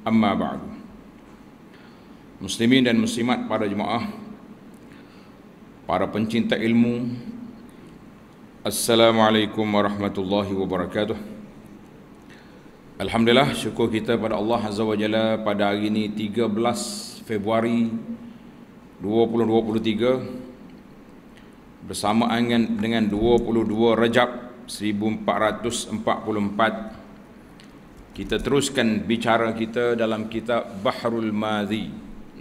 Amma ba'du. Muslimin dan muslimat para jemaah, para pencinta ilmu, Assalamualaikum warahmatullahi wabarakatuh. Alhamdulillah syukur kita pada Allah Azza wa Jalla pada hari ini 13 Februari 2023 bersamaan dengan 22 Rejab 1444 kita teruskan bicara kita dalam kitab Bahrul Madhi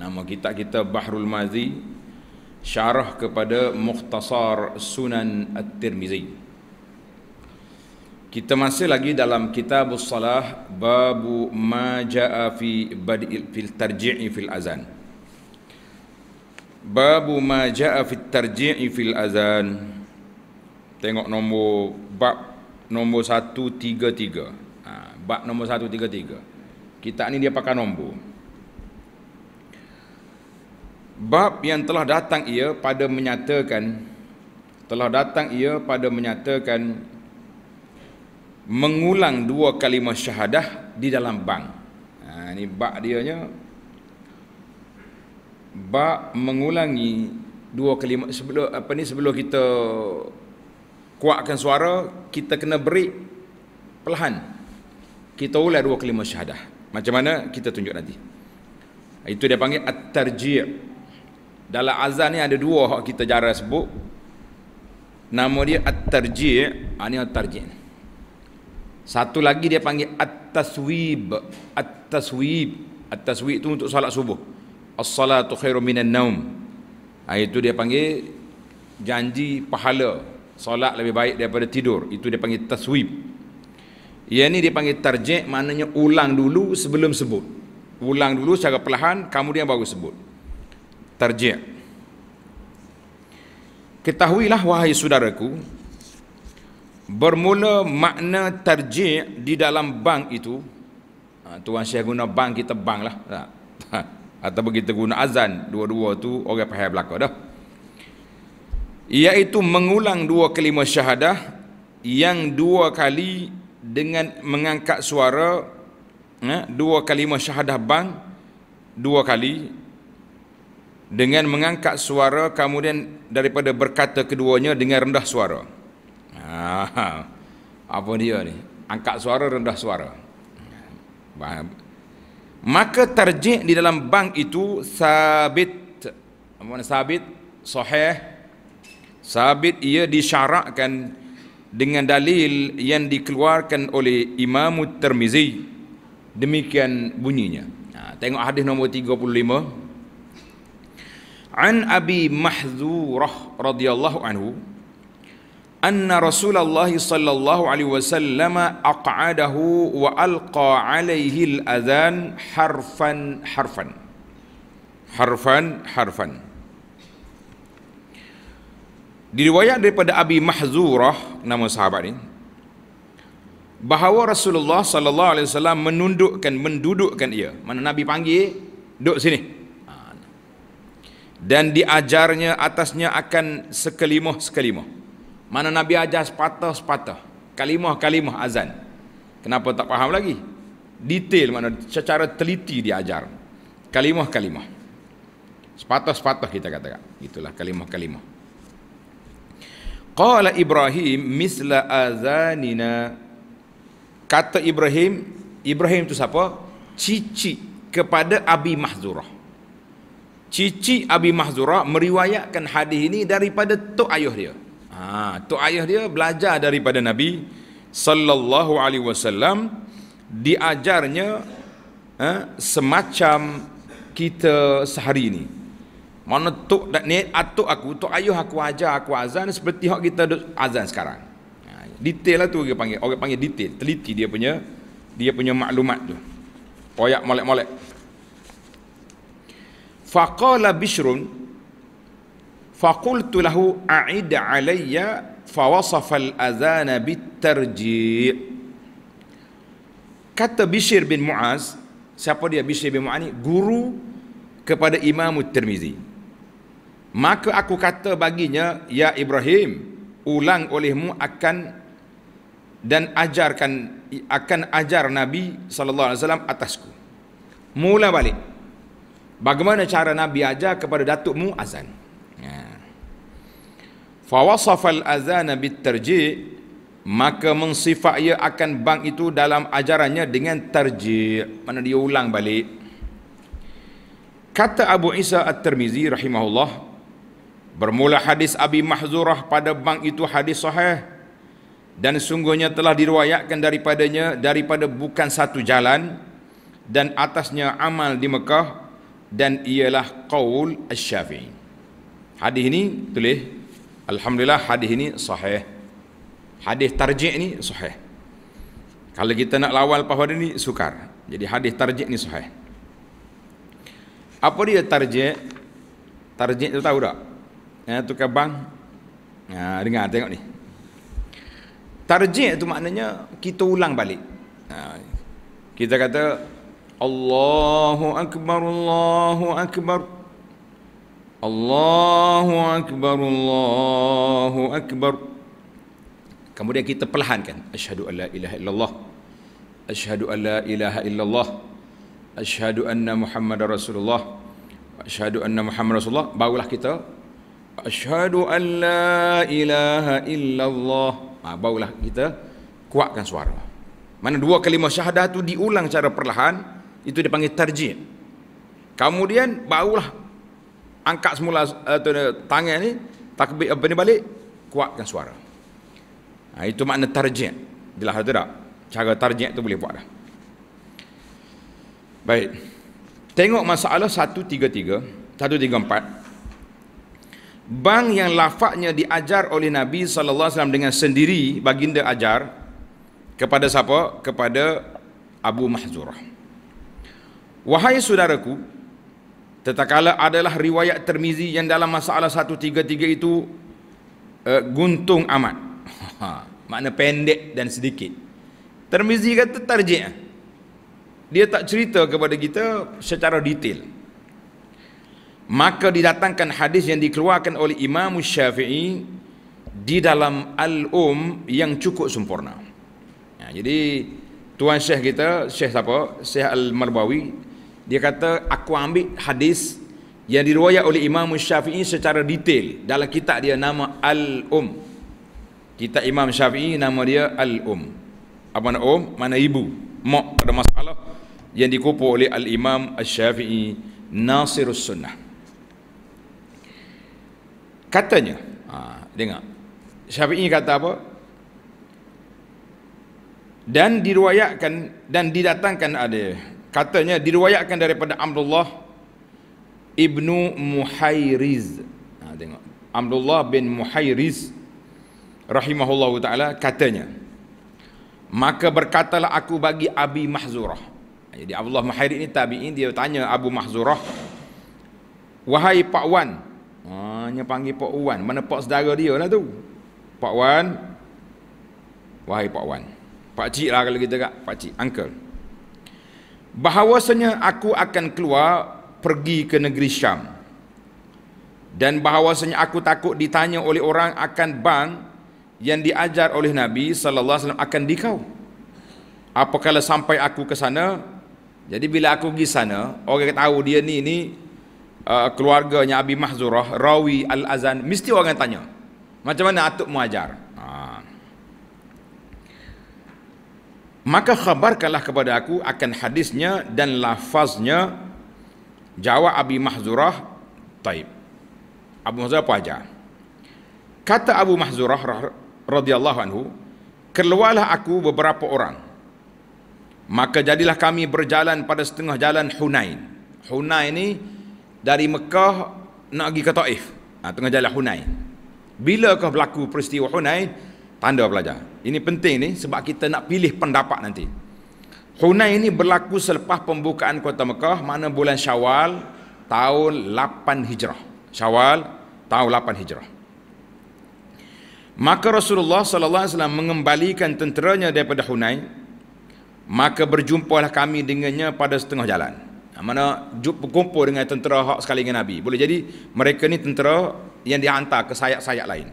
Nama kitab kita Bahrul Madhi Syarah kepada Mukhtasar Sunan At-Tirmizi Kita masih lagi dalam kitab Salah Babu Maja'a fi Badil fil Tarji'i fil Azan Babu Maja'a fi Tarji'i fil Azan Tengok nombor bab nombor 133 bab nombor 133 kitab ni dia pakai nombor bab yang telah datang ia pada menyatakan telah datang ia pada menyatakan mengulang dua kalimah syahadah di dalam bang ha, ini bab dia nya, bab mengulangi dua kalimah sebelum apa ni sebelum kita kuatkan suara kita kena break perlahan kita ulang dua kelima syahadah. Macam mana kita tunjuk nanti. Itu dia panggil at-tarji'. Dalam azan ni ada dua hak kita jarang sebut. Nama dia at-tarji'. ani ah, at-tarji'. Satu lagi dia panggil at-taswib. At-taswib. At-taswib tu untuk solat subuh. As-salatu khairu minan naum. Ah, itu dia panggil janji pahala. solat lebih baik daripada tidur. Itu dia panggil taswib. Ia ni dipanggil tarjik, maknanya ulang dulu sebelum sebut. Ulang dulu secara perlahan, kemudian baru sebut. Tarjik. Ketahuilah wahai saudaraku, bermula makna tarjik di dalam bank itu, ha, Tuan saya guna bank, kita bank lah. Ha, ha, atau begitu guna azan, dua-dua tu orang pahaya belakang dah. Iaitu mengulang dua kelima syahadah, yang dua kali dengan mengangkat suara eh, dua kalimah syahadah bang dua kali dengan mengangkat suara kemudian daripada berkata keduanya dengan rendah suara ha, apa dia ni angkat suara rendah suara maka tarjih di dalam bang itu sabit mana sabit sahih sabit ia disyarakkan dengan dalil yang dikeluarkan oleh Imam Tirmizi demikian bunyinya ha, tengok hadis nombor 35 An Abi Mahzurah radhiyallahu anhu anna Rasulullah sallallahu alaihi wasallam aq'adahu wa alqa alaihi al-adhan harfan harfan harfan harfan, harfan. Diriwayat daripada Abi Mahzurah nama sahabat ini bahawa Rasulullah sallallahu alaihi wasallam menundukkan mendudukkan ia. Mana Nabi panggil, duduk sini. Ha. Dan diajarnya atasnya akan sekelimah-sekelimah. Mana Nabi ajar sepatah-sepatah. Kalimah-kalimah azan. Kenapa tak faham lagi? Detail mana secara teliti diajar. Kalimah-kalimah. Sepatah-sepatah kita katakan. Itulah kalimah-kalimah. Qala Ibrahim misla azanina Kata Ibrahim Ibrahim itu siapa? Cici kepada Abi Mahzurah Cici Abi Mahzurah meriwayatkan hadis ini daripada Tok Ayah dia ha, Tok Ayah dia belajar daripada Nabi Sallallahu Alaihi Wasallam Diajarnya ha, semacam kita sehari ini mana tuk dak niat atuk aku tuk ayuh aku ajar aku azan seperti hak kita duk azan sekarang. Ha, detail lah tu orang panggil, orang panggil detail, teliti dia punya dia punya maklumat tu. Koyak molek-molek. Faqala Bishrun faqultu lahu a'id 'alayya fa wasafa al-adhana bitarji' Kata Bishr bin Muaz, siapa dia Bishr bin Muaz ni? Guru kepada Imam Tirmizi. Maka aku kata baginya, Ya Ibrahim, ulang olehmu akan dan ajarkan akan ajar Nabi saw atasku. Mula balik. Bagaimana cara Nabi ajar kepada datukmu azan? Ya. Fa wasafa al-azana bitarji' maka mensifat ia akan bang itu dalam ajarannya dengan tarji' mana dia ulang balik. Kata Abu Isa At-Tirmizi rahimahullah Bermula hadis Abi Mahzurah pada bank itu hadis sahih dan sungguhnya telah diriwayatkan daripadanya daripada bukan satu jalan dan atasnya amal di Mekah dan ialah qaul Asy-Syafi'i. Hadis ini tulis alhamdulillah hadis ini sahih. Hadis tarji' ini sahih. Kalau kita nak lawal pahala ini sukar. Jadi hadis tarji' ini sahih. Apa dia tarji'? Tarji' itu tahu tak? eh, tukar bank ha, dengar tengok ni Tarjih tu maknanya kita ulang balik ha, kita kata Allahu Akbar Allahu Akbar Allahu Akbar Allahu Akbar kemudian kita perlahankan asyhadu alla ilaha illallah asyhadu alla ilaha illallah asyhadu anna muhammadar rasulullah asyhadu anna muhammadar rasulullah barulah kita Ashadu an la ilaha illallah ha, Barulah kita kuatkan suara Mana dua kalimah syahadah tu diulang secara perlahan Itu dipanggil tarjih. Kemudian barulah Angkat semula uh, tangan ni Takbir apa ni balik Kuatkan suara ha, Itu makna tarjih. Jelas atau tak? Cara tarjid tu boleh buat dah Baik Tengok masalah 133 134 bang yang lafaznya diajar oleh Nabi sallallahu alaihi dengan sendiri baginda ajar kepada siapa? Kepada Abu Mahzurah. Wahai saudaraku, tetakala adalah riwayat termizi yang dalam masalah 133 itu uh, guntung amat. Ha, makna pendek dan sedikit. Termizi kata tarjih. Dia tak cerita kepada kita secara detail maka didatangkan hadis yang dikeluarkan oleh Imam Syafi'i di dalam Al-Um yang cukup sempurna. Ya, jadi tuan syekh kita, syekh siapa? Syekh Al-Marbawi, dia kata aku ambil hadis yang diriwayat oleh Imam Syafi'i secara detail dalam kitab dia nama Al-Um. Kitab Imam Syafi'i nama dia Al-Um. Apa nama Um? Mana ibu? Mak pada masalah yang dikupu oleh Al-Imam Syafi'i Nasirus Sunnah. Katanya, ha, dengar. Syafi'i kata apa? Dan diruayatkan dan didatangkan ada katanya diruayatkan daripada Abdullah ibnu Muhayriz. Ha, tengok. Abdullah bin Muhayriz rahimahullah taala katanya maka berkatalah aku bagi Abi Mahzurah ha, jadi Abdullah Muhayriz ni tabi'in dia tanya Abu Mahzurah wahai Pak Wan namanya panggil Pak Wan. Mana Pak saudara dia lah tu. Pak Wan. Wahai Pak Wan. Pak Cik lah kalau kita kat. Pak Cik, Uncle. Bahawasanya aku akan keluar pergi ke negeri Syam. Dan bahawasanya aku takut ditanya oleh orang akan bang yang diajar oleh Nabi sallallahu alaihi wasallam akan dikau. Apakala sampai aku ke sana, jadi bila aku pergi sana, orang tahu dia ni ni uh, keluarganya Abi Mahzurah rawi al-azan mesti orang tanya macam mana atuk mengajar ha. Ah. maka khabarkanlah kepada aku akan hadisnya dan lafaznya jawab Abi Mahzurah taib Abu Mahzurah apa ajar kata Abu Mahzurah radhiyallahu anhu keluarlah aku beberapa orang maka jadilah kami berjalan pada setengah jalan Hunain Hunain ini dari Mekah nak pergi ke Taif ha, tengah jalan Hunain bilakah berlaku peristiwa Hunain tanda pelajar ini penting ni sebab kita nak pilih pendapat nanti Hunain ini berlaku selepas pembukaan kota Mekah mana bulan Syawal tahun 8 Hijrah Syawal tahun 8 Hijrah maka Rasulullah sallallahu alaihi wasallam mengembalikan tenteranya daripada Hunain maka berjumpalah kami dengannya pada setengah jalan mana berkumpul dengan tentera hak sekali dengan Nabi. Boleh jadi mereka ni tentera yang dihantar ke sayap-sayap lain.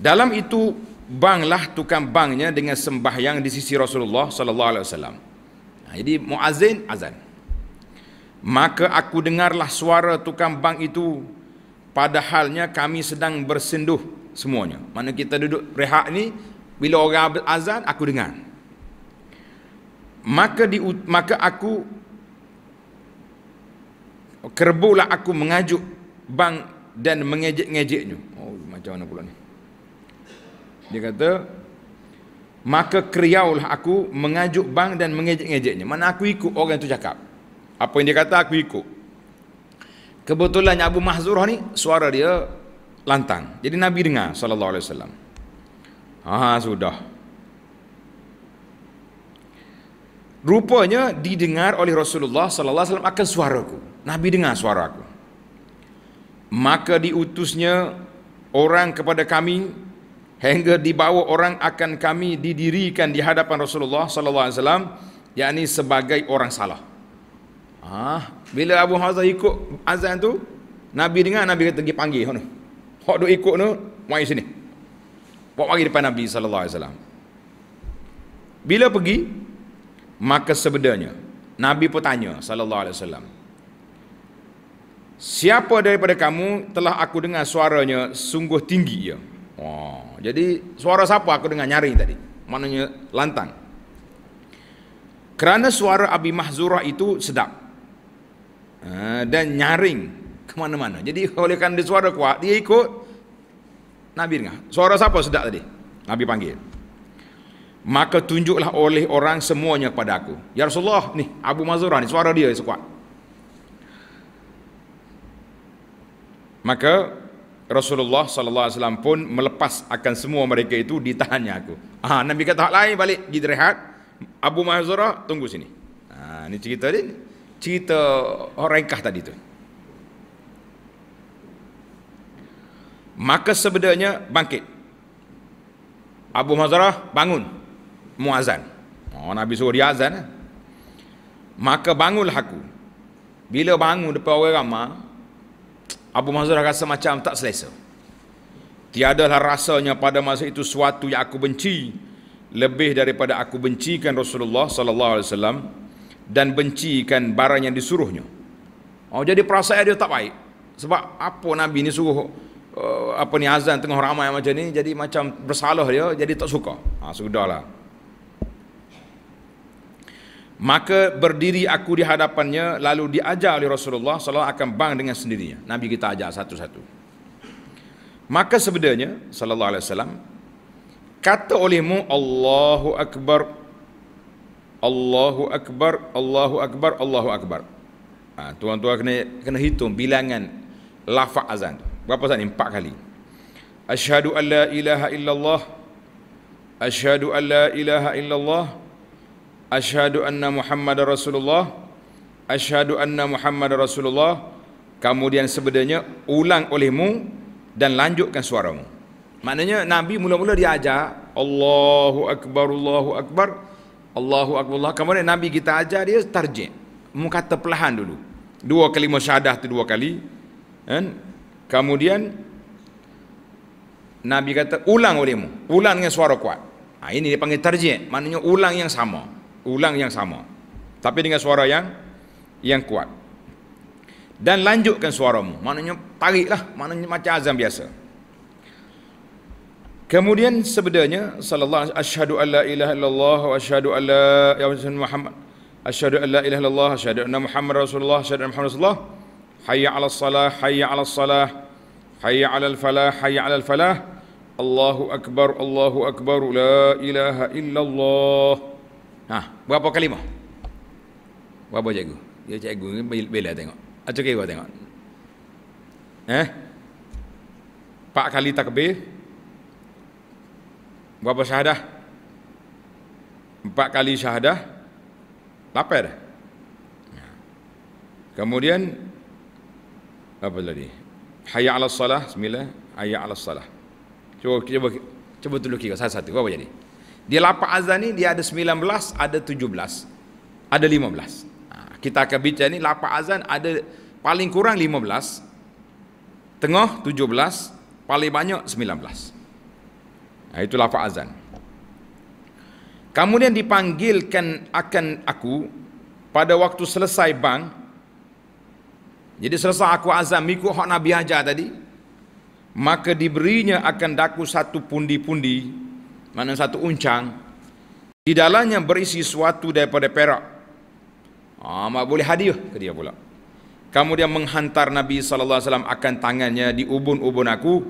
Dalam itu banglah tukang bangnya dengan sembahyang di sisi Rasulullah sallallahu alaihi wasallam. Jadi muazin azan. Maka aku dengarlah suara tukang bang itu padahalnya kami sedang bersenduh semuanya. Mana kita duduk rehat ni bila orang azan aku dengar. Maka di maka aku kerbulah aku mengajuk bang dan mengejek-ngejeknya oh macam mana pula ni dia kata maka kriaulah aku mengajuk bang dan mengejek-ngejeknya mana aku ikut orang tu cakap apa yang dia kata aku ikut kebetulannya Abu Mahzurah ni suara dia lantang jadi Nabi dengar sallallahu alaihi wasallam ha sudah rupanya didengar oleh Rasulullah sallallahu alaihi wasallam akan suaraku Nabi dengar suara aku. Maka diutusnya orang kepada kami hingga dibawa orang akan kami didirikan di hadapan Rasulullah sallallahu alaihi wasallam yakni sebagai orang salah. Ah, bila Abu Hazar ikut azan tu, Nabi dengar Nabi kata pergi panggil hok ni. ikut ni, mai sini. Pok mari depan Nabi sallallahu alaihi wasallam. Bila pergi, maka sebenarnya Nabi pun tanya sallallahu alaihi wasallam, Siapa daripada kamu telah aku dengar suaranya sungguh tinggi ya. Oh, jadi suara siapa aku dengar nyaring tadi? Maknanya lantang. Kerana suara Abi Mahzurah itu sedap. Ha, dan nyaring ke mana-mana. Jadi oleh kerana suara kuat, dia ikut Nabi dengar. Suara siapa sedap tadi? Nabi panggil. Maka tunjuklah oleh orang semuanya kepada aku. Ya Rasulullah, ni Abu Mahzurah ni suara dia yang kuat. Maka Rasulullah sallallahu alaihi wasallam pun melepas akan semua mereka itu ditahannya aku. Ah ha, Nabi kata hak lain balik pergi rehat. Abu Mahzurah tunggu sini. Ha, ah, ini cerita dia. Cerita orang kah tadi tu. Maka sebenarnya bangkit. Abu Mahzurah bangun. Muazzan. Oh, Nabi suruh dia azan. Lah. Maka bangunlah aku. Bila bangun depan orang ramai, Abu Mazrah rasa macam tak selesa. Tiadalah rasanya pada masa itu suatu yang aku benci lebih daripada aku bencikan Rasulullah sallallahu alaihi wasallam dan bencikan barang yang disuruhnya. Oh jadi perasaan dia tak baik. Sebab apa Nabi ni suruh uh, apa ni azan tengah ramai macam ni jadi macam bersalah dia jadi tak suka. Ah ha, sudahlah. Maka berdiri aku di hadapannya lalu diajar oleh Rasulullah sallallahu akan bang dengan sendirinya. Nabi kita ajar satu-satu. Maka sebenarnya sallallahu alaihi wasallam kata olehmu Allahu akbar Allahu akbar Allahu akbar Allahu akbar. Ha, tuan-tuan kena kena hitung bilangan lafaz azan tu. Berapa saat ni? Empat kali. Asyhadu an la ilaha illallah. Asyhadu an ilaha illallah. Ashadu anna Muhammad Rasulullah Ashadu anna Muhammad Rasulullah Kemudian sebenarnya ulang olehmu dan lanjutkan suaramu Maknanya Nabi mula-mula dia ajar Allahu Akbar, Allahu Akbar Allahu Akbar, Allah. kemudian Nabi kita ajar dia tarjik Mu kata perlahan dulu Dua kali masyadah tu dua kali kan? Kemudian Nabi kata ulang olehmu Ulang dengan suara kuat ha, Ini dia panggil tarjik Maknanya ulang yang sama ulang yang sama tapi dengan suara yang yang kuat dan lanjutkan suaramu maknanya tariklah maknanya macam azan biasa kemudian sebenarnya sallallahu asyhadu alla ilaha illallah wa asyhadu alla ya muhammad asyhadu alla ilaha illallah asyhadu anna muhammad rasulullah asyhadu anna muhammad rasulullah hayya ala salah hayya ala salah hayya ala al falah hayya ala al falah Allahu akbar Allahu akbar la ilaha illallah Ha, berapa kalimah? Berapa cikgu? Dia cikgu ni bela tengok. Acu kira tengok. Eh? Pak kali takbir. Berapa syahadah? Empat kali syahadah. Lapar. Ha. Kemudian apa tadi? Hayya 'ala salah, bismillah, hayya 'ala salah. Cuba cuba cuba tulis kira satu-satu. Berapa jadi? Di lapak azan ini dia ada 19, ada 17, ada 15. Ha, kita akan bincang ni lapak azan ada paling kurang 15, tengah 17, paling banyak 19. Nah, ha, itu lapak azan. Kemudian dipanggilkan akan aku pada waktu selesai bang. Jadi selesai aku azan mikut hak Nabi ajar tadi, maka diberinya akan daku satu pundi-pundi mana satu uncang di dalamnya berisi suatu daripada perak ah mak boleh hadiah ke dia pula dia menghantar nabi sallallahu alaihi wasallam akan tangannya di ubun-ubun aku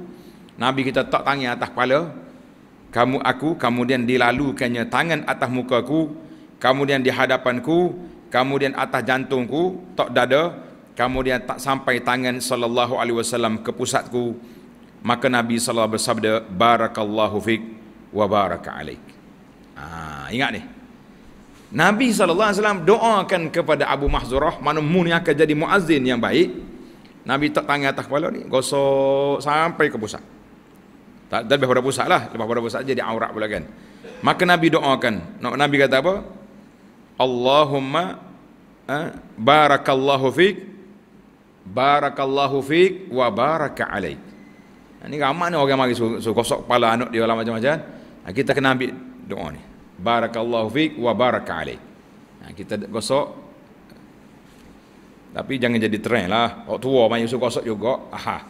nabi kita tak tangan atas kepala kamu aku kemudian dilalukannya tangan atas mukaku kemudian di hadapanku kemudian atas jantungku tak dada kemudian tak sampai tangan sallallahu alaihi wasallam ke pusatku maka nabi sallallahu bersabda barakallahu fik wa baraka alaik. Ah, ingat ni. Nabi sallallahu alaihi wasallam doakan kepada Abu Mahzurah mana mu ni akan jadi muazin yang baik. Nabi tak tangan atas kepala ni, gosok sampai ke pusat. Tak dah lebih pada pusat lah, lebih pada pusat di aurat pula kan. Maka Nabi doakan. Nabi kata apa? Allahumma eh, barakallahu fik barakallahu fik wa baraka alaik. Ini ramai ni orang mari suruh, suruh kosok kepala anak dia lah macam-macam. Ha, kita kena ambil doa ni. Barakallahu fiq wa baraka alaik. Ha, kita gosok. Tapi jangan jadi trend lah. Orang tua banyak suruh gosok juga. Aha.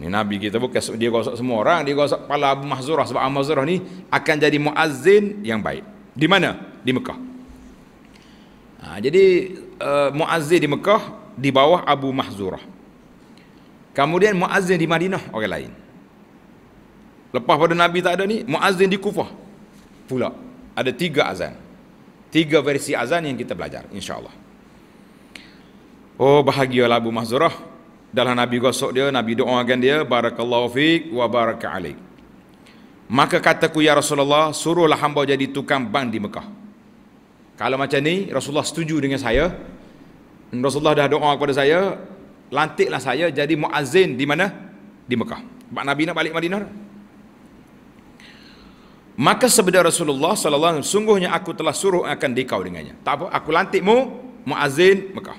Ini Nabi kita bukan dia gosok semua orang. Dia gosok kepala Abu Mahzurah. Sebab Abu Mahzurah ni akan jadi muazzin yang baik. Di mana? Di Mekah. Ha, jadi uh, muazzin di Mekah di bawah Abu Mahzurah. Kemudian muazzin di Madinah orang lain. Lepas pada Nabi tak ada ni, muazzin di Kufah pula. Ada tiga azan. Tiga versi azan yang kita belajar insya-Allah. Oh bahagia Abu Mahzurah dalam Nabi gosok dia, Nabi doakan dia, barakallahu fiik wa baraka alaik. Maka kataku ya Rasulullah, suruhlah hamba jadi tukang bank di Mekah. Kalau macam ni, Rasulullah setuju dengan saya. Rasulullah dah doa kepada saya, lantiklah saya jadi muazzin di mana? Di Mekah. Sebab Nabi nak balik Madinah. Maka sebeda Rasulullah sallallahu alaihi wasallam sungguhnya aku telah suruh akan dikau dengannya. Tak apa, aku lantikmu muazzin Mekah.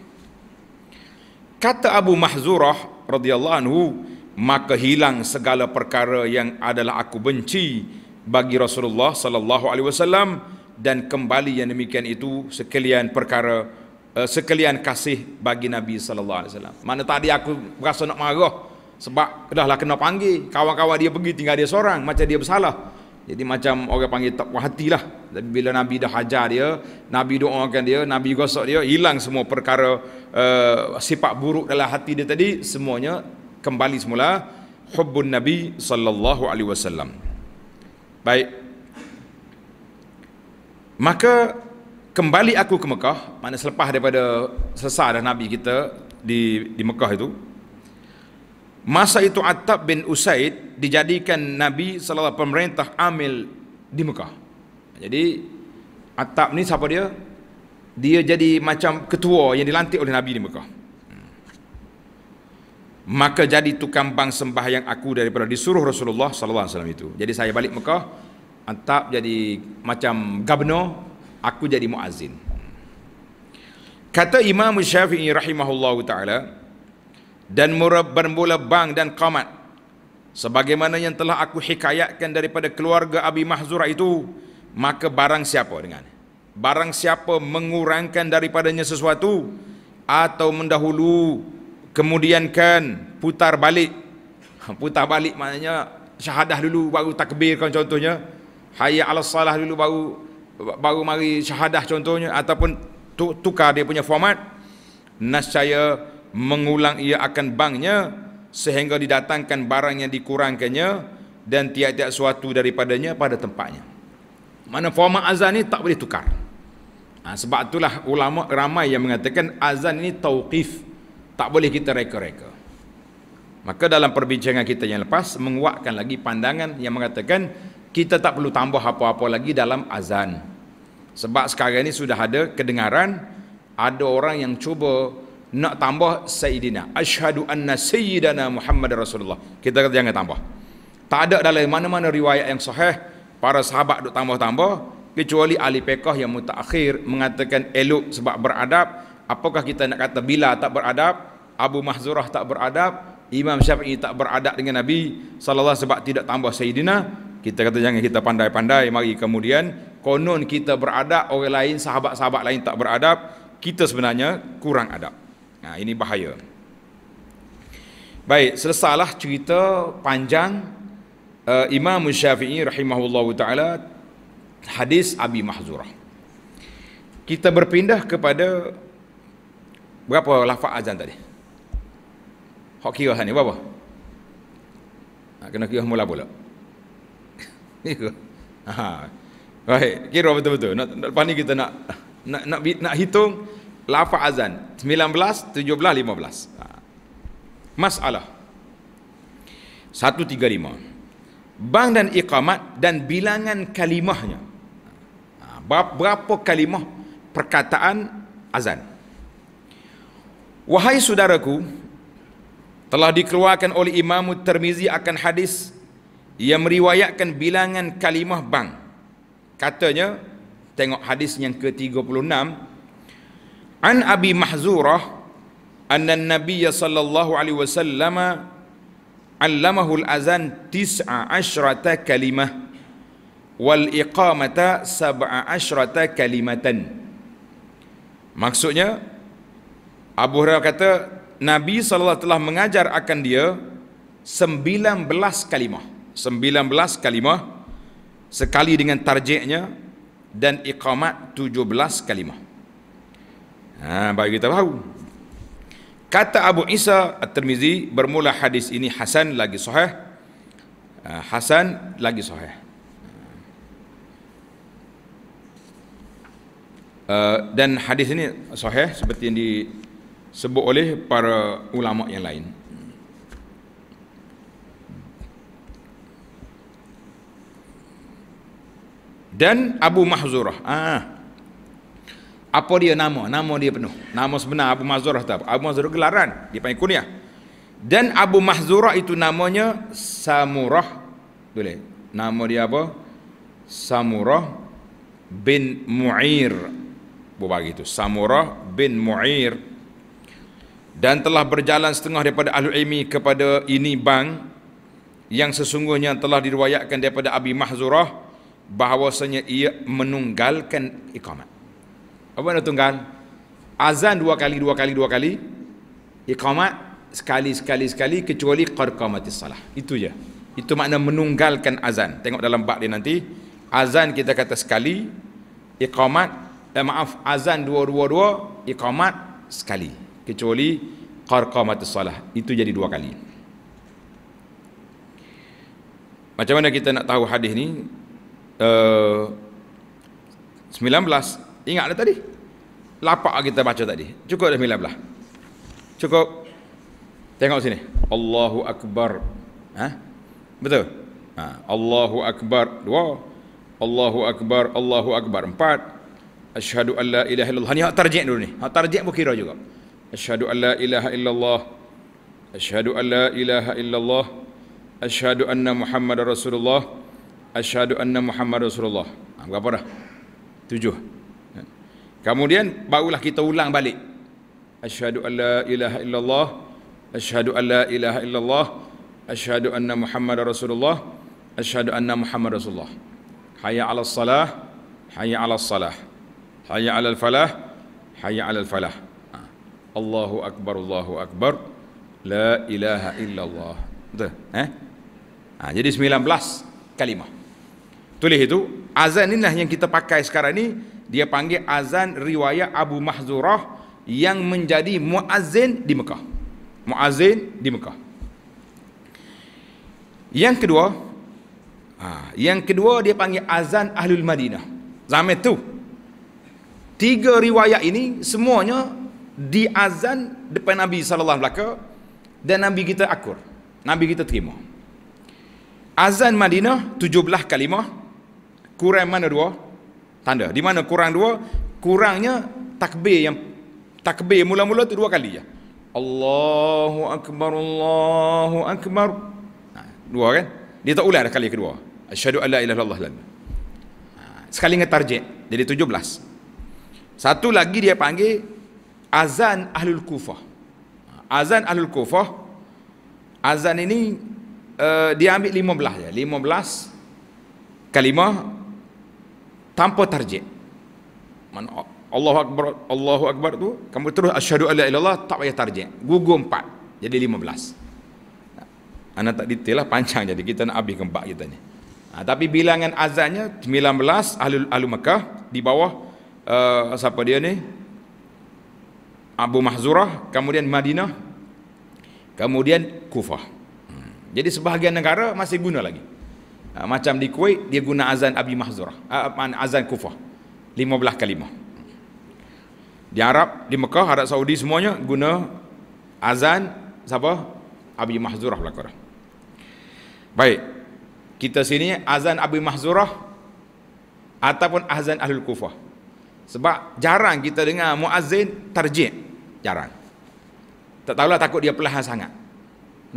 Kata Abu Mahzurah radhiyallahu anhu, maka hilang segala perkara yang adalah aku benci bagi Rasulullah sallallahu alaihi wasallam dan kembali yang demikian itu sekalian perkara Eh, sekalian kasih bagi Nabi sallallahu alaihi wasallam. Mana tadi aku rasa nak marah sebab dahlah kena panggil, kawan-kawan dia pergi tinggal dia seorang macam dia bersalah. Jadi macam orang panggil tak hatilah. Tapi bila Nabi dah hajar dia, Nabi doakan dia, Nabi gosok dia, hilang semua perkara uh, sifat buruk dalam hati dia tadi, semuanya kembali semula hubbun Nabi sallallahu alaihi wasallam. Baik. Maka kembali aku ke Mekah mana selepas daripada sesar dah Nabi kita di di Mekah itu masa itu Atab bin Usaid dijadikan Nabi selalu pemerintah amil di Mekah jadi Atab ni siapa dia dia jadi macam ketua yang dilantik oleh Nabi di Mekah maka jadi tukang bang sembah yang aku daripada disuruh Rasulullah sallallahu alaihi wasallam itu. Jadi saya balik Mekah, Atab jadi macam gubernur aku jadi muazin. Kata Imam Syafi'i rahimahullah ta'ala, dan murab bermula bang dan qamat, sebagaimana yang telah aku hikayatkan daripada keluarga Abi Mahzura itu, maka barang siapa dengan Barang siapa mengurangkan daripadanya sesuatu, atau mendahulu, kemudian kan putar balik, putar balik maknanya syahadah dulu baru takbir kan contohnya, hayat ala salah dulu baru baru mari syahadah contohnya ataupun tukar dia punya format nascaya mengulang ia akan bangnya sehingga didatangkan barang yang dikurangkannya dan tiap-tiap suatu daripadanya pada tempatnya mana format azan ini tak boleh tukar ha, sebab itulah ulama ramai yang mengatakan azan ini tauqif tak boleh kita reka-reka maka dalam perbincangan kita yang lepas menguatkan lagi pandangan yang mengatakan kita tak perlu tambah apa-apa lagi dalam azan. Sebab sekarang ini sudah ada kedengaran, ada orang yang cuba nak tambah Sayyidina. Ashadu anna Sayyidana Muhammad Rasulullah. Kita kata jangan tambah. Tak ada dalam mana-mana riwayat yang sahih, para sahabat duk tambah-tambah, kecuali Ali Pekah yang mutakhir mengatakan elok sebab beradab, apakah kita nak kata bila tak beradab, Abu Mahzurah tak beradab, Imam Syafi'i tak beradab dengan Nabi, salah sebab tidak tambah Sayyidina, kita kata jangan kita pandai-pandai mari kemudian konon kita beradab orang lain sahabat-sahabat lain tak beradab kita sebenarnya kurang adab. Nah, ini bahaya. Baik, selesalah cerita panjang uh, Imam Syafi'i rahimahullahu taala hadis Abi Mahzurah. Kita berpindah kepada berapa lafaz azan tadi? Hak kira ni berapa? Nak kena kira mula pula. Ha. Baik, kira betul-betul. Nak, lepas ni kita nak nak nak, nak, nak hitung lafaz azan 19 17 15. Ha. Masalah 135. Bang dan iqamat dan bilangan kalimahnya. Ha. Berapa kalimah perkataan azan? Wahai saudaraku, telah dikeluarkan oleh Imam Tirmizi akan hadis ia meriwayatkan bilangan kalimah bang. Katanya, tengok hadis yang ke-36. An Abi Mahzurah, anna Nabiy sallallahu alaihi wasallam 'allamahu alazan azan 19 kalimah wal iqamata 17 kalimatan. Maksudnya Abu Hurairah kata Nabi sallallahu telah mengajar akan dia 19 kalimah. 19 kalimah sekali dengan tarjiknya dan iqamat 17 kalimah. Ha baru kita tahu. Kata Abu Isa At-Tirmizi bermula hadis ini hasan lagi sahih. Ha, hasan lagi sahih. Ha, dan hadis ini sahih seperti yang disebut oleh para ulama yang lain. dan Abu Mahzurah. Ah. Apa dia nama? Nama dia penuh. Nama sebenar Abu Mahzurah tak? Abu Mahzurah gelaran, dia panggil kunyah. Dan Abu Mahzurah itu namanya Samurah. Boleh. Nama dia apa? Samurah bin Mu'ir. Bapak itu Samurah bin Mu'ir dan telah berjalan setengah daripada ahli ilmi kepada ini bang yang sesungguhnya telah diriwayatkan daripada Abi Mahzurah bahawasanya ia menunggalkan iqamat. Apa nak tunggal? Azan dua kali, dua kali, dua kali. Iqamat sekali, sekali, sekali kecuali qarqamatis salah. Itu je. Itu makna menunggalkan azan. Tengok dalam bak dia nanti. Azan kita kata sekali, iqamat, eh, maaf, azan dua, dua, dua, iqamat sekali. Kecuali qarqamatis salah. Itu jadi dua kali. Macam mana kita nak tahu hadis ni? 19 eh, ingat dah tadi lapak kita baca tadi cukup dah 19 cukup tengok sini Allahu Akbar ha? betul ha. Allahu Akbar dua Allahu Akbar Allahu Akbar empat Ashadu an la ilaha illallah ni hak tarjik dulu ni hak tarjik pun kira juga Ashadu an la ilaha illallah Ashadu an la ilaha illallah Ashadu anna Muhammad Rasulullah Ashadu asyhadu anna Muhammad Rasulullah. Ha, berapa dah? Tujuh. Ha. Kemudian barulah kita ulang balik. Asyhadu alla ilaha illallah. Asyhadu alla ilaha illallah. Asyhadu anna Muhammad Rasulullah. Asyhadu anna Muhammad Rasulullah. Hayya 'ala salah hayya 'ala salah Hayya 'ala falah hayya 'ala falah Ha. Allahu akbar, Allahu akbar. La ilaha illallah. Betul, eh? Ha, jadi 19 kalimah tulis itu azan inilah yang kita pakai sekarang ni dia panggil azan riwayat Abu Mahzurah yang menjadi muazzin di Mekah muazzin di Mekah yang kedua ha, yang kedua dia panggil azan Ahlul Madinah zaman tu tiga riwayat ini semuanya di azan depan Nabi SAW dan Nabi kita akur Nabi kita terima azan Madinah 17 kalimah kurang mana dua tanda di mana kurang dua kurangnya takbir yang takbir mula-mula tu dua kali ya Allahu akbar Allahu akbar ha, dua kan dia tak ulang dah kali kedua asyhadu alla ilaha illallah lan ha, sekali ngetarjet jadi 17 satu lagi dia panggil azan ahlul kufah ha, azan ahlul kufah azan ini uh, dia ambil 15 ya 15 kalimah tanpa tarjid mana Allahu Akbar Allahu Akbar tu kamu terus asyhadu alla illallah tak payah tarjid gugur empat jadi lima belas anak tak detail lah panjang jadi kita nak habis empat kita ni ha, tapi bilangan azannya 19 ahli, ahli Mekah di bawah uh, siapa dia ni Abu Mahzurah kemudian Madinah kemudian Kufah hmm. jadi sebahagian negara masih guna lagi Ah, macam di Kuwait dia guna azan Abi Mahzurah ah, azan Kufah 15 kalimah di Arab di Mekah Arab Saudi semuanya guna azan siapa Abi Mahzurah belakang baik kita sini azan Abi Mahzurah ataupun azan Ahlul Kufah sebab jarang kita dengar muazin tarjih jarang tak tahulah takut dia perlahan sangat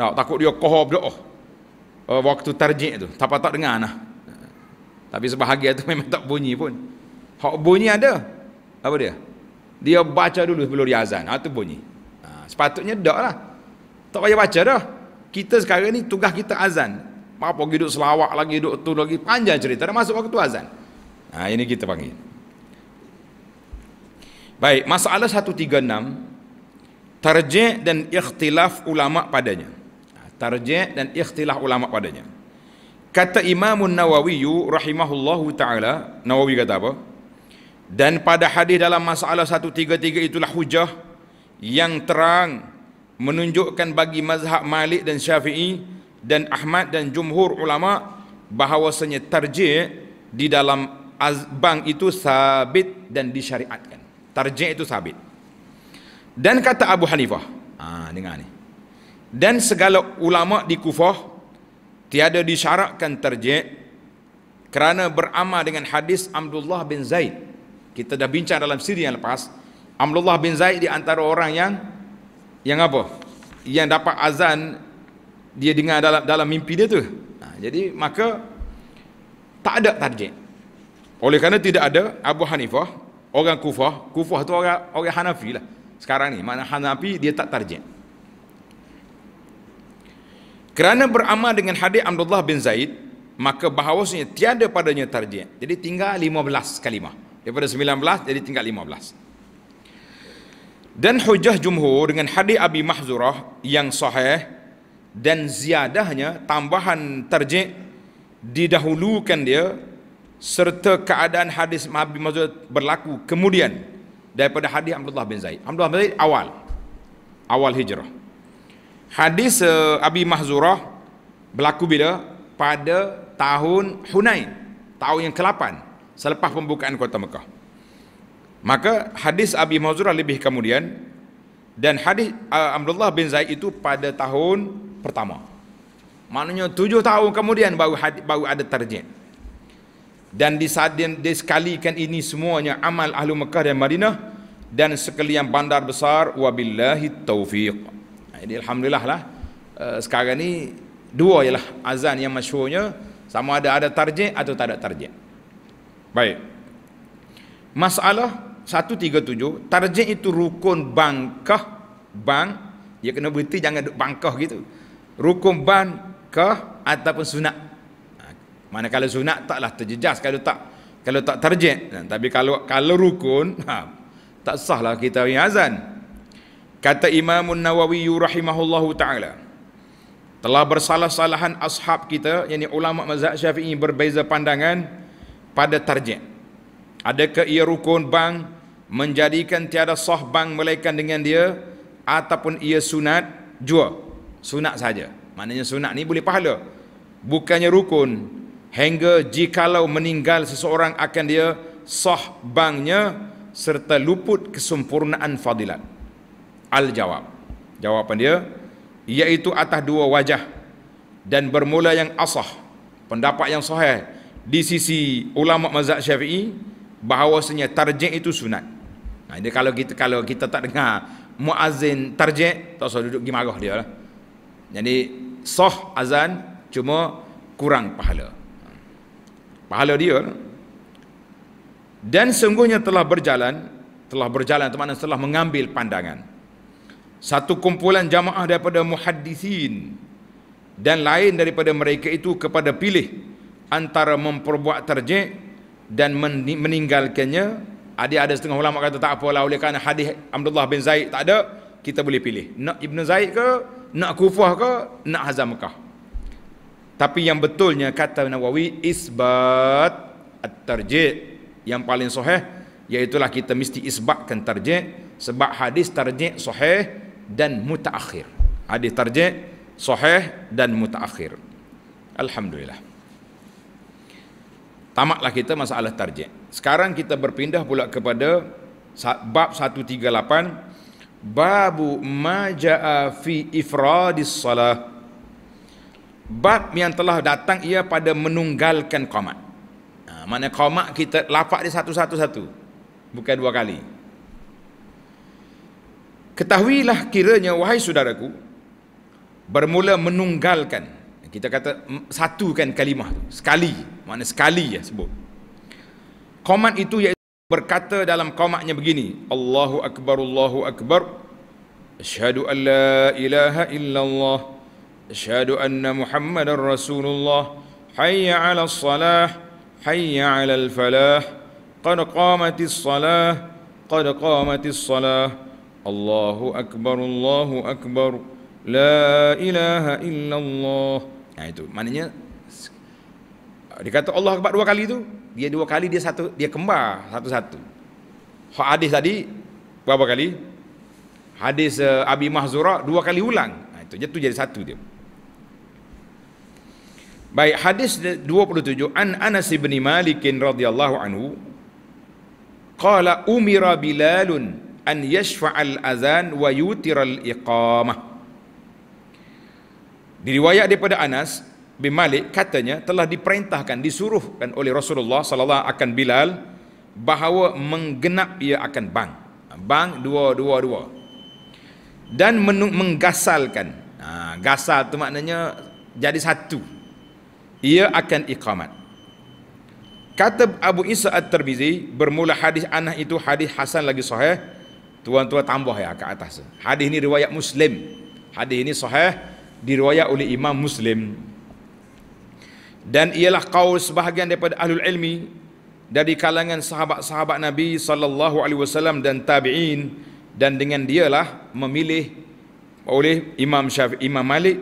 nak takut dia kohob doh. Eh, waktu tarjik tu tak patut dengar nah tapi sebahagian tu memang tak bunyi pun hak bunyi ada apa dia dia baca dulu sebelum dia azan ha, tu bunyi ha, sepatutnya tak lah tak payah baca dah kita sekarang ni tugas kita azan apa pergi duduk selawak lagi duduk tu lagi panjang cerita dah masuk waktu azan ha, ini kita panggil baik masalah 136 tarjik dan ikhtilaf ulama padanya tarjih dan ikhtilah ulama padanya. Kata Imam Nawawi rahimahullahu taala, Nawawi kata apa? Dan pada hadis dalam masalah 133 itulah hujah yang terang menunjukkan bagi mazhab Malik dan Syafi'i dan Ahmad dan jumhur ulama bahawasanya tarjih di dalam azbang itu sabit dan disyariatkan. Tarjih itu sabit. Dan kata Abu Hanifah. Ah, dengar ni dan segala ulama di Kufah tiada disyaratkan terjek kerana beramal dengan hadis Abdullah bin Zaid. Kita dah bincang dalam siri yang lepas. Abdullah bin Zaid di antara orang yang yang apa? Yang dapat azan dia dengar dalam dalam mimpi dia tu. Ha, jadi maka tak ada tarjik. Oleh kerana tidak ada Abu Hanifah, orang Kufah, Kufah tu orang orang Hanafi lah. Sekarang ni mana Hanafi dia tak tarjik. Kerana beramal dengan hadis Abdullah bin Zaid, maka bahawasanya tiada padanya tarjih. Jadi tinggal 15 kalimah. Daripada 19 jadi tinggal 15. Dan hujah jumhur dengan hadis Abi Mahzurah yang sahih dan ziyadahnya tambahan tarjih didahulukan dia serta keadaan hadis Abi Mahzurah berlaku kemudian daripada hadis Abdullah bin Zaid. Abdullah bin Zaid awal. Awal hijrah. Hadis uh, Abi Mahzurah berlaku bila pada tahun Hunain, tahun yang ke-8 selepas pembukaan kota Mekah. Maka hadis Abi Mahzurah lebih kemudian dan hadis uh, Abdullah bin Zaid itu pada tahun pertama. Maknanya tujuh tahun kemudian baru, hadith, baru ada terjemah. Dan disadin, disekalikan ini semuanya amal Ahlu Mekah dan Madinah dan sekalian bandar besar wabillahi taufiq. Jadi Alhamdulillah lah uh, Sekarang ni Dua ialah azan yang masyurnya Sama ada ada tarjik atau tak ada tarjik Baik Masalah 137 Tarjik itu rukun bangkah Bang Dia kena berhenti jangan duduk bangkah gitu Rukun bangkah ataupun sunat ha, mana kalau sunat taklah terjejas kalau tak kalau tak tarjik tapi kalau kalau rukun ha, tak sahlah kita yang azan kata Imam Nawawi rahimahullahu taala telah bersalah-salahan ashab kita yakni ulama mazhab Syafi'i berbeza pandangan pada tarjih adakah ia rukun bang menjadikan tiada sah bang melainkan dengan dia ataupun ia sunat jua sunat saja maknanya sunat ni boleh pahala bukannya rukun hingga jikalau meninggal seseorang akan dia sah bangnya serta luput kesempurnaan fadilat al-jawab. Jawapan dia iaitu atas dua wajah dan bermula yang asah pendapat yang sahih di sisi ulama mazhab Syafi'i bahawasanya tarjih itu sunat. Nah, ha, ini kalau kita kalau kita tak dengar muazin tarjih tak usah duduk gimarah dia lah. Jadi sah azan cuma kurang pahala. Pahala dia dan sungguhnya telah berjalan telah berjalan teman-teman telah mengambil pandangan satu kumpulan jamaah daripada muhaddisin dan lain daripada mereka itu kepada pilih antara memperbuat terjek dan meninggalkannya ada ada setengah ulama kata tak apalah oleh kerana hadis Abdullah bin Zaid tak ada kita boleh pilih nak Ibnu Zaid ke nak Kufah ke nak Hazam Mekah tapi yang betulnya kata Nawawi isbat at-tarjih yang paling sahih iaitu kita mesti isbatkan tarjih sebab hadis tarjih sahih dan mutaakhir. Hadis tarjih sahih dan mutaakhir. Alhamdulillah. Tamatlah kita masalah tarjih. Sekarang kita berpindah pula kepada bab 138 babu majaa fi ifradis salah. Bab yang telah datang ia pada menunggalkan qamat. Ha, mana qamat kita lafak dia satu-satu satu. Bukan dua kali. Ketahuilah kiranya wahai saudaraku bermula menunggalkan kita kata satukan kalimah tu sekali makna sekali ya sebut komat itu iaitu berkata dalam komatnya begini Allahu akbar Allahu akbar asyhadu an la ilaha illallah asyhadu anna muhammadar rasulullah hayya 'ala salah hayya 'ala al falah qad qamatis salah qad qamatis salah الله أكبر الله أكبر لا إله إلا الله nah, itu maknanya dia kata Allah Akbar dua kali itu dia dua kali dia satu dia kembar satu-satu hadis tadi berapa kali hadis uh, Abi Mahzura dua kali ulang nah, itu jatuh jadi satu dia Baik hadis 27 An Anas bin Malik radhiyallahu anhu qala umira bilalun an yashfa'al azan wa yutiral iqamah diriwayat daripada Anas bin Malik katanya telah diperintahkan disuruhkan oleh Rasulullah sallallahu akan Bilal bahawa menggenap ia akan bang bang dua dua dua dan menggasalkan ha, gasal tu maknanya jadi satu ia akan iqamat kata Abu Isa At-Tirmizi bermula hadis anah itu hadis hasan lagi sahih Tuan-tuan tambah ya ke atas. Hadis ini riwayat Muslim. Hadis ini sahih diriwayat oleh Imam Muslim. Dan ialah kaul sebahagian daripada ahlul ilmi dari kalangan sahabat-sahabat Nabi sallallahu alaihi wasallam dan tabi'in dan dengan dialah memilih oleh Imam Syafi Imam Malik,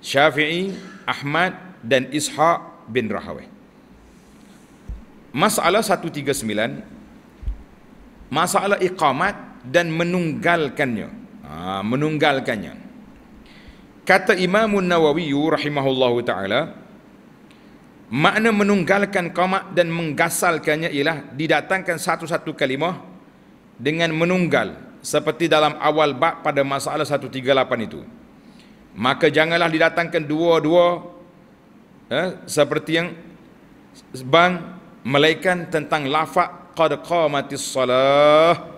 Syafi'i, Ahmad dan Ishaq bin Rahawih. Masalah 139 Masalah iqamat dan menunggalkannya. Ha, menunggalkannya. Kata Imam Nawawi rahimahullahu taala makna menunggalkan qamat dan menggasalkannya ialah didatangkan satu-satu kalimah dengan menunggal seperti dalam awal bab pada masalah 138 itu. Maka janganlah didatangkan dua-dua eh, seperti yang bang melainkan tentang lafaz qad qamatis salah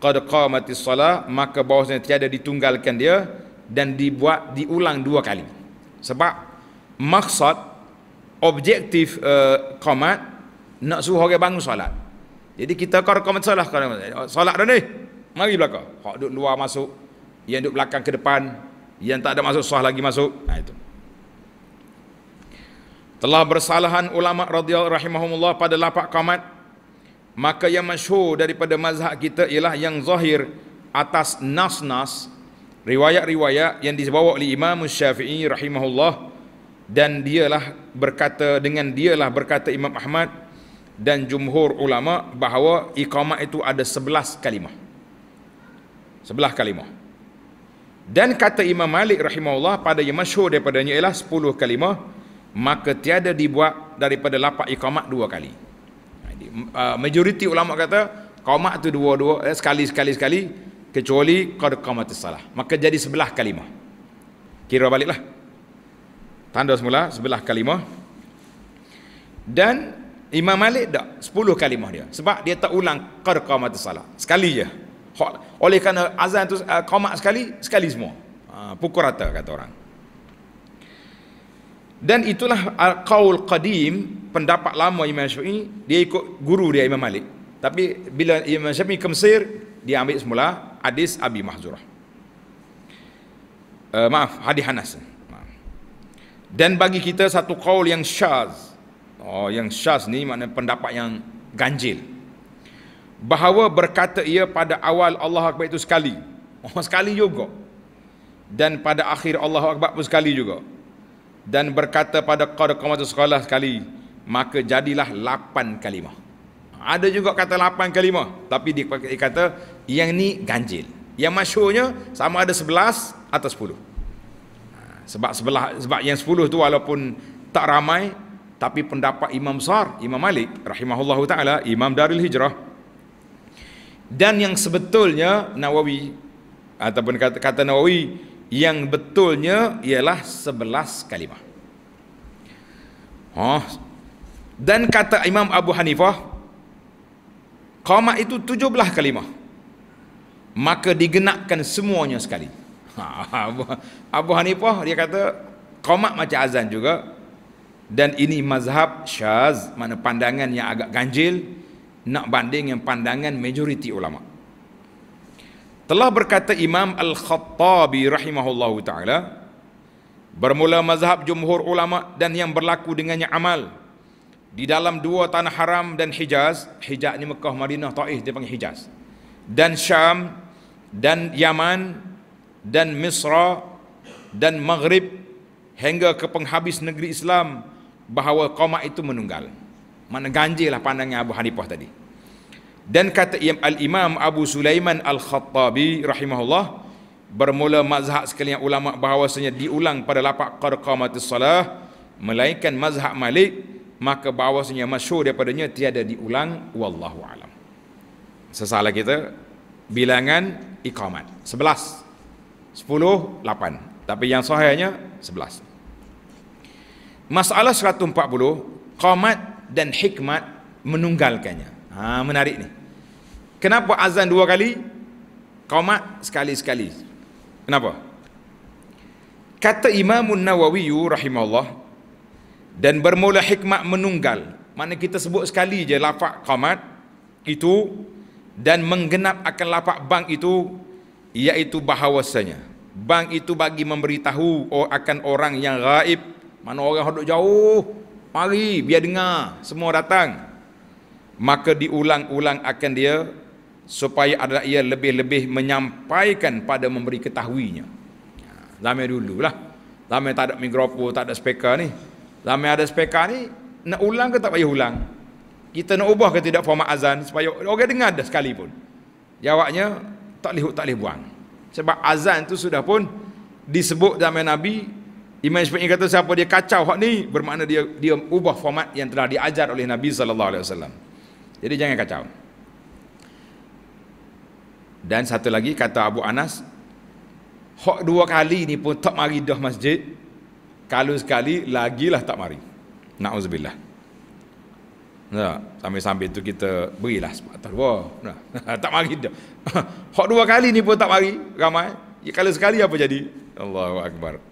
qad qamatis salat maka bahawasanya tiada ditunggalkan dia dan dibuat diulang dua kali sebab maksud objektif eh, qamat nak suruh orang bangun solat jadi kita kau rekomen solat kau eh, solat dah ni mari belakang hak duduk luar masuk yang duduk belakang ke depan yang tak ada masuk sah lagi masuk nah ha, itu telah bersalahan ulama radhiyallahu rahimahumullah pada lapak qamat maka yang masyhur daripada mazhab kita ialah yang zahir atas nas-nas riwayat-riwayat yang dibawa oleh Imam Syafi'i rahimahullah dan dialah berkata dengan dialah berkata Imam Ahmad dan jumhur ulama bahawa iqamah itu ada sebelas kalimah sebelah kalimah dan kata Imam Malik rahimahullah pada yang masyhur daripadanya ialah sepuluh kalimah maka tiada dibuat daripada lapak iqamah dua kali. Ah, majoriti ulama kata qamat tu dua-dua eh, sekali sekali sekali kecuali qad qamatis salah maka jadi sebelah kalimah kira baliklah tanda semula sebelah kalimah dan Imam Malik tak sepuluh kalimah dia sebab dia tak ulang qad qamatis salah sekali je oleh kerana azan tu uh, sekali sekali semua ah, pukul rata kata orang dan itulah al-qaul qadim pendapat lama Imam Syafi'i dia ikut guru dia Imam Malik tapi bila Imam Syafi'i ke Mesir dia ambil semula hadis Abi Mahzurah uh, maaf hadis Hanas dan bagi kita satu kaul yang syaz oh yang syaz ni makna pendapat yang ganjil bahawa berkata ia pada awal Allah Akbar itu sekali oh sekali juga dan pada akhir Allah Akbar pun sekali juga dan berkata pada qada qamat sekolah sekali maka jadilah lapan kalimah. Ada juga kata lapan kalimah, tapi dia kata yang ni ganjil. Yang masyurnya sama ada sebelas atau sepuluh. Ha, sebab sebelah sebab yang sepuluh tu walaupun tak ramai, tapi pendapat Imam Sar, Imam Malik, rahimahullahu ta'ala, Imam Darul Hijrah. Dan yang sebetulnya Nawawi, ataupun kata, kata Nawawi, yang betulnya ialah sebelas kalimah. Oh. Dan kata Imam Abu Hanifah Qamat itu tujuh belah kalimah Maka digenapkan semuanya sekali ha, Abu Hanifah dia kata Qamat macam azan juga Dan ini mazhab syaz Mana pandangan yang agak ganjil Nak banding dengan pandangan majoriti ulama Telah berkata Imam Al-Khattabi rahimahullahu ta'ala Bermula mazhab jumhur ulama Dan yang berlaku dengannya amal di dalam dua tanah haram dan Hijaz, Hijaz ni Mekah, Madinah, Taif dia panggil Hijaz. Dan Syam dan Yaman dan Misra dan Maghrib hingga ke penghabis negeri Islam bahawa qamat itu menunggal. Mana ganjilah pandangan Abu Hanifah tadi. Dan kata Al-Imam Abu Sulaiman Al-Khattabi rahimahullah bermula mazhab sekalian ulama bahawasanya diulang pada lapak qamatus salah melainkan mazhab Malik maka bahawasanya masyur daripadanya tiada diulang wallahu alam sesalah kita bilangan iqamat 11 10 8 tapi yang sahihnya 11 masalah 140 qamat dan hikmat menunggalkannya ha menarik ni kenapa azan dua kali qamat sekali-sekali kenapa kata imam an-nawawi rahimahullah dan bermula hikmat menunggal mana kita sebut sekali je lafak qamat itu dan menggenap akan lapak bang itu iaitu bahawasanya bang itu bagi memberitahu oh, akan orang yang gaib mana orang hendak jauh mari biar dengar semua datang maka diulang-ulang akan dia supaya ada ia lebih-lebih menyampaikan pada memberi ketahuinya zaman ha, dulu lah zaman tak ada mikrofon tak ada speaker ni Lama ada speaker ni Nak ulang ke tak payah ulang Kita nak ubah ke tidak format azan Supaya orang dengar dah sekali pun Jawabnya tak boleh tak buang Sebab azan tu sudah pun Disebut dalam Nabi Imam Syafi'i kata siapa dia kacau hak ni bermakna dia dia ubah format yang telah diajar oleh Nabi saw. Jadi jangan kacau. Dan satu lagi kata Abu Anas hak dua kali ni pun tak mari dah masjid kalau sekali lagi lah tak mari. Nauzubillah. Nah, sampai sampai tu kita berilah sepatu dua. Nah, tak mari dah. Hak dua kali ni pun tak mari, ramai. Ya, kalau sekali apa jadi? Allahu akbar.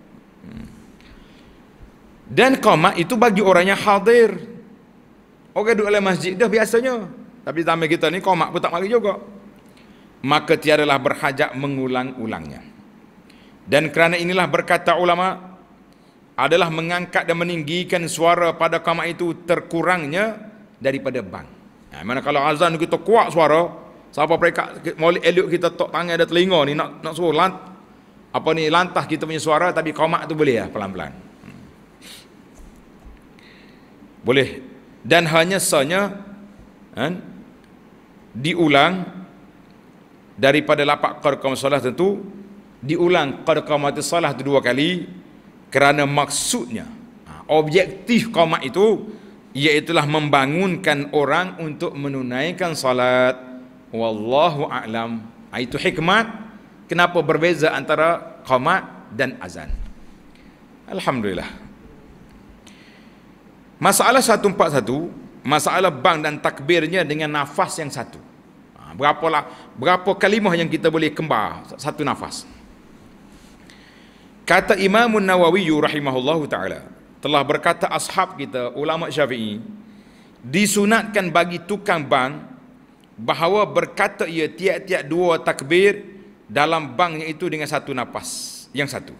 Hmm. Dan qomat itu bagi orang yang hadir. Orang duduk dalam masjid dah biasanya. Tapi sampai kita ni qomat pun tak mari juga. Maka tiadalah berhajat mengulang-ulangnya. Dan kerana inilah berkata ulama' adalah mengangkat dan meninggikan suara pada kamar itu terkurangnya daripada bang. Ya, mana kalau azan kita kuat suara, siapa mereka molek elok kita tok tangan ada telinga ni nak nak suruh lant, apa ni lantah kita punya suara tapi kamar tu boleh ya pelan-pelan. Hmm. Boleh. Dan hanya sahnya kan, diulang daripada lapak qadqamah salah tentu diulang qadqamah salah tu dua kali kerana maksudnya ha, objektif qomat itu ialah membangunkan orang untuk menunaikan salat wallahu a'lam ha, itu hikmat kenapa berbeza antara qomat dan azan alhamdulillah masalah 141 masalah bang dan takbirnya dengan nafas yang satu ha, berapalah berapa kalimah yang kita boleh kembar satu nafas Kata Imam Nawawi rahimahullahu taala telah berkata ashab kita ulama Syafi'i disunatkan bagi tukang bank bahawa berkata ia tiap-tiap dua takbir dalam bangnya itu dengan satu nafas yang satu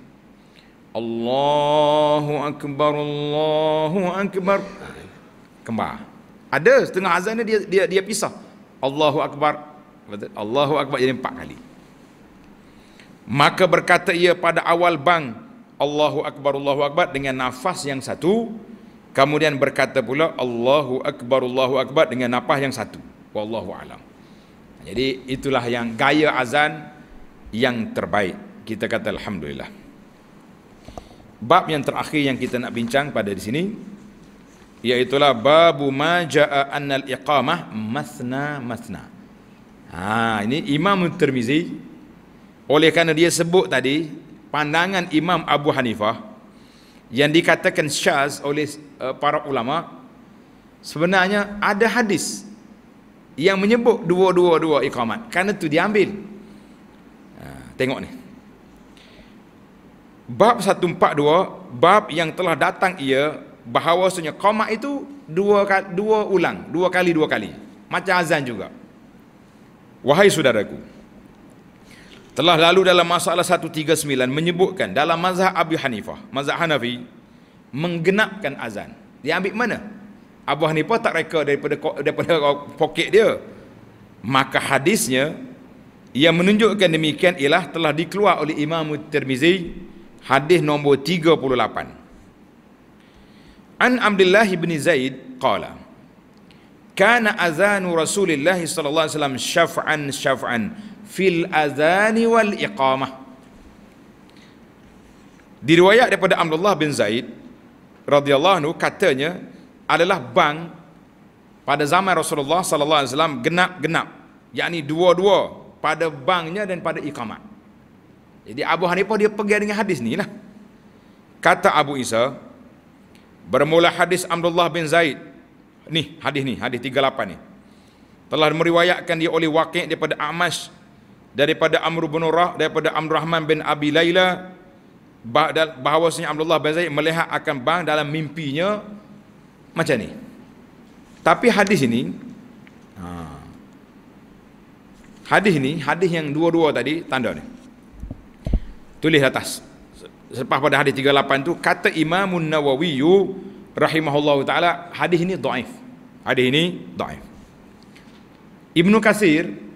Allahu akbar Allahu akbar kembar ada setengah azan dia dia dia pisah Allahu akbar Allahu akbar jadi empat kali Maka berkata ia pada awal bang, Allahu Akbar, Allahu Akbar dengan nafas yang satu. Kemudian berkata pula, Allahu Akbar, Allahu Akbar dengan nafas yang satu. Wallahu alam. Jadi itulah yang gaya azan yang terbaik. Kita kata Alhamdulillah. Bab yang terakhir yang kita nak bincang pada di sini, iaitulah babu maja'a annal iqamah masna masna. Ha, ini Imam Tirmizi oleh kerana dia sebut tadi pandangan Imam Abu Hanifah yang dikatakan syaz oleh eh, para ulama sebenarnya ada hadis yang menyebut dua-dua-dua iqamat kerana tu diambil ambil ha, tengok ni bab 142 bab yang telah datang ia bahawasanya qamat itu dua dua ulang dua kali dua kali macam azan juga wahai saudaraku telah lalu dalam masalah 139 menyebutkan dalam mazhab Abu Hanifah, mazhab Hanafi menggenapkan azan. Dia ambil mana? Abu Hanifah tak reka daripada daripada poket dia. Maka hadisnya yang menunjukkan demikian ialah telah dikeluar oleh Imam Tirmizi hadis nombor 38. An Abdullah bin Zaid qala Kana azanu Rasulillah sallallahu alaihi wasallam syaf'an syaf'an fil azani wal iqamah diriwayat daripada Abdullah bin Zaid radhiyallahu anhu katanya adalah bang pada zaman Rasulullah sallallahu alaihi wasallam genap-genap yakni dua-dua pada bangnya dan pada iqamah jadi Abu Hanifah dia pergi dengan hadis ni lah kata Abu Isa bermula hadis Abdullah bin Zaid ni hadis ni hadis 38 ni telah meriwayatkan dia oleh wakil daripada Amash daripada Amr bin Urah daripada Amr Rahman bin Abi Laila bahawasanya Abdullah bin Zaid melihat akan bang dalam mimpinya macam ni tapi hadis ini ha, hadis ini hadis yang dua-dua tadi tanda ni tulis atas selepas pada hadis 38 tu kata Imam Nawawi rahimahullahu taala hadis ini dhaif hadis ini dhaif Ibnu Katsir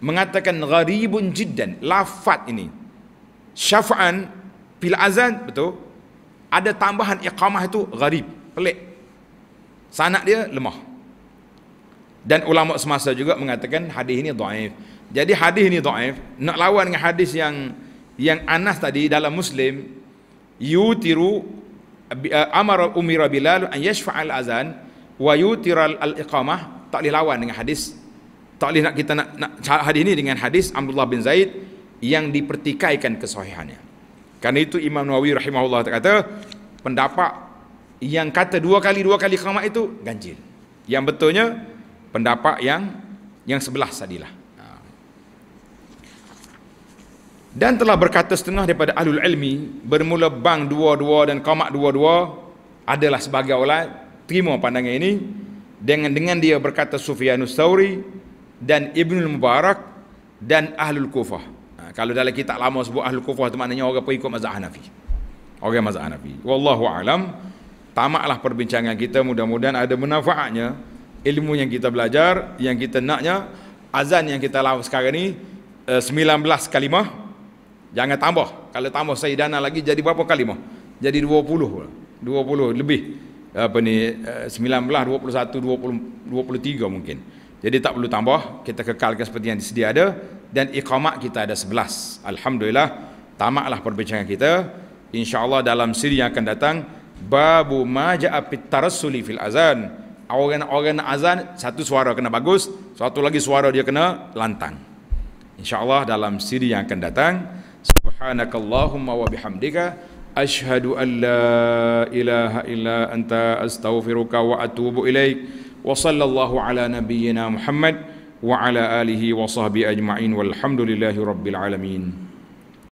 mengatakan gharibun jiddan lafat ini syafa'an bil azan betul ada tambahan iqamah itu gharib pelik sanad dia lemah dan ulama semasa juga mengatakan hadis ini dhaif jadi hadis ini dhaif nak lawan dengan hadis yang yang Anas tadi dalam Muslim yutiru eh, amara umira bilal an yashfa azan wa yutira al iqamah tak boleh lawan dengan hadis tak boleh nak kita nak, nak hadis ni dengan hadis Abdullah bin Zaid yang dipertikaikan kesahihannya. Karena itu Imam Nawawi rahimahullah kata pendapat yang kata dua kali dua kali khamat itu ganjil. Yang betulnya pendapat yang yang sebelah sadilah. Ha. Dan telah berkata setengah daripada alul ilmi bermula bang dua-dua dan qamat dua-dua adalah sebagai ulat terima pandangan ini dengan dengan dia berkata Sufyanus Sauri dan ibnu Mubarak dan Ahlul Kufah. Ha, kalau dalam kitab lama sebut Ahlul Kufah tu maknanya orang pengikut mazhab Hanafi. Orang mazhab Hanafi. Wallahu alam. Tamatlah perbincangan kita mudah-mudahan ada manfaatnya ilmu yang kita belajar yang kita naknya azan yang kita lawan sekarang ni 19 eh, kalimah jangan tambah kalau tambah sayyidana lagi jadi berapa kalimah jadi 20 20 lebih apa ni 19 21 20 23 mungkin jadi tak perlu tambah, kita kekalkan seperti yang sedia ada dan iqamat kita ada sebelas. Alhamdulillah, tamaklah perbincangan kita. InsyaAllah dalam siri yang akan datang, babu maja'a pittarasuli fil azan. Orang-orang azan, satu suara kena bagus, satu lagi suara dia kena lantang. InsyaAllah dalam siri yang akan datang, Subhanakallahumma wa bihamdika, Ashadu an la ilaha illa anta astaghfiruka wa atubu ilaih. وصلى الله على نبينا محمد وعلى اله وصحبه اجمعين والحمد لله رب العالمين